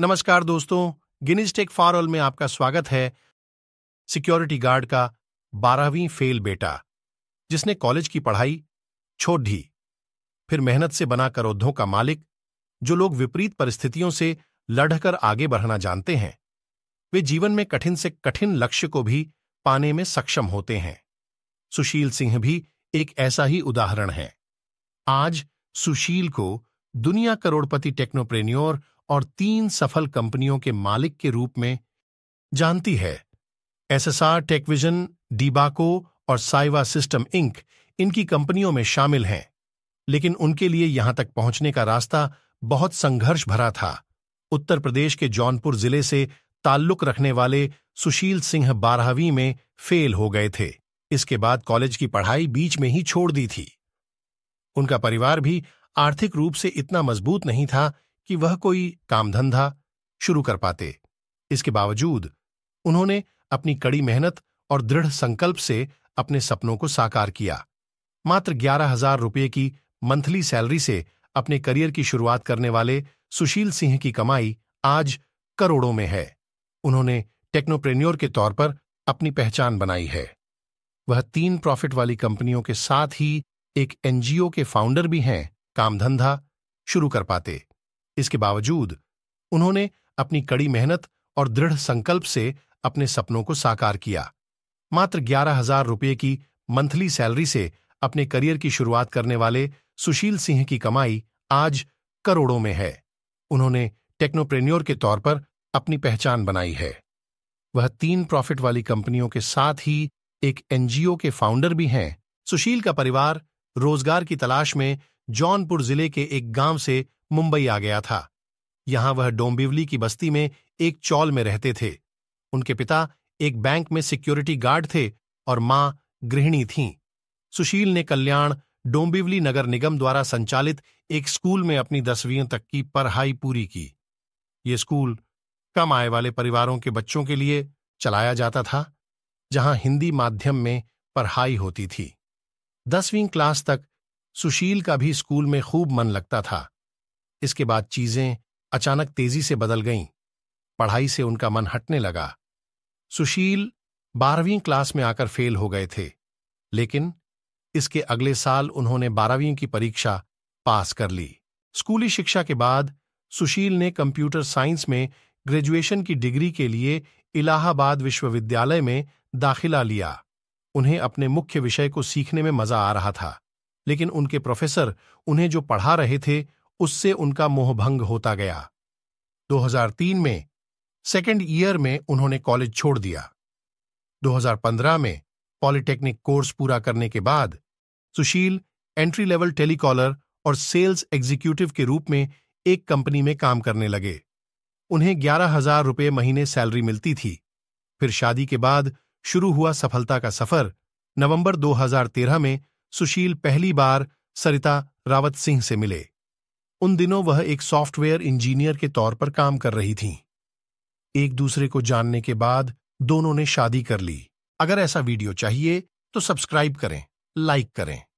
नमस्कार दोस्तों Guinness take for all में आपका स्वागत है सिक्योरिटी गार्ड का बारहवीं फेल बेटा जिसने कॉलेज की पढ़ाई छोड़ दी फिर मेहनत से बना करोधों का मालिक जो लोग विपरीत परिस्थितियों से लड़कर आगे बढ़ना जानते हैं वे जीवन में कठिन से कठिन लक्ष्य को भी पाने में सक्षम होते हैं सुशील सिंह भी एक ऐसा ही उदाहरण है आज सुशील को दुनिया करोड़पति टेक्नोप्रेन्योर और तीन सफल कंपनियों के मालिक के रूप में जानती है एसएसआर टेकविजन डीबाको और साइवा सिस्टम इंक इनकी कंपनियों में शामिल हैं लेकिन उनके लिए यहां तक पहुंचने का रास्ता बहुत संघर्ष भरा था उत्तर प्रदेश के जौनपुर जिले से ताल्लुक रखने वाले सुशील सिंह बारहवीं में फेल हो गए थे इसके बाद कॉलेज की पढ़ाई बीच में ही छोड़ दी थी उनका परिवार भी आर्थिक रूप से इतना मजबूत नहीं था कि वह कोई काम धंधा शुरू कर पाते इसके बावजूद उन्होंने अपनी कड़ी मेहनत और दृढ़ संकल्प से अपने सपनों को साकार किया मात्र ग्यारह हजार रुपये की मंथली सैलरी से अपने करियर की शुरुआत करने वाले सुशील सिंह की कमाई आज करोड़ों में है उन्होंने टेक्नोप्रेन्योर के तौर पर अपनी पहचान बनाई है वह तीन प्रॉफिट वाली कंपनियों के साथ ही एक एनजीओ के फाउंडर भी हैं काम धंधा शुरू कर पाते इसके बावजूद उन्होंने अपनी कड़ी मेहनत और दृढ़ संकल्प से अपने सपनों को साकार किया मात्र ग्यारह हजार रुपये की मंथली सैलरी से अपने करियर की शुरुआत करने वाले सुशील सिंह की कमाई आज करोड़ों में है उन्होंने टेक्नोप्रेन्योर के तौर पर अपनी पहचान बनाई है वह तीन प्रॉफिट वाली कंपनियों के साथ ही एक एनजीओ के फाउंडर भी हैं सुशील का परिवार रोजगार की तलाश में जौनपुर जिले के एक गांव से मुंबई आ गया था यहां वह डोंबिवली की बस्ती में एक चौल में रहते थे उनके पिता एक बैंक में सिक्योरिटी गार्ड थे और मां गृहिणी थीं सुशील ने कल्याण डोंबिवली नगर निगम द्वारा संचालित एक स्कूल में अपनी दसवीं तक की पढ़ाई पूरी की ये स्कूल कम आय वाले परिवारों के बच्चों के लिए चलाया जाता था जहां हिंदी माध्यम में पढ़ाई होती थी दसवीं क्लास तक सुशील का भी स्कूल में खूब मन लगता था इसके बाद चीजें अचानक तेजी से बदल गईं पढ़ाई से उनका मन हटने लगा सुशील बारहवीं क्लास में आकर फेल हो गए थे लेकिन इसके अगले साल उन्होंने बारहवीं की परीक्षा पास कर ली स्कूली शिक्षा के बाद सुशील ने कंप्यूटर साइंस में ग्रेजुएशन की डिग्री के लिए इलाहाबाद विश्वविद्यालय में दाखिला लिया उन्हें अपने मुख्य विषय को सीखने में मजा आ रहा था लेकिन उनके प्रोफेसर उन्हें जो पढ़ा रहे थे उससे उनका मोहभंग होता गया 2003 में सेकेंड ईयर में उन्होंने कॉलेज छोड़ दिया 2015 में पॉलिटेक्निक कोर्स पूरा करने के बाद सुशील एंट्री लेवल टेलीकॉलर और सेल्स एग्जीक्यूटिव के रूप में एक कंपनी में काम करने लगे उन्हें ग्यारह हजार रुपये महीने सैलरी मिलती थी फिर शादी के बाद शुरू हुआ सफलता का सफर नवंबर 2013 में सुशील पहली बार सरिता रावत सिंह से मिले उन दिनों वह एक सॉफ्टवेयर इंजीनियर के तौर पर काम कर रही थीं। एक दूसरे को जानने के बाद दोनों ने शादी कर ली अगर ऐसा वीडियो चाहिए तो सब्सक्राइब करें लाइक करें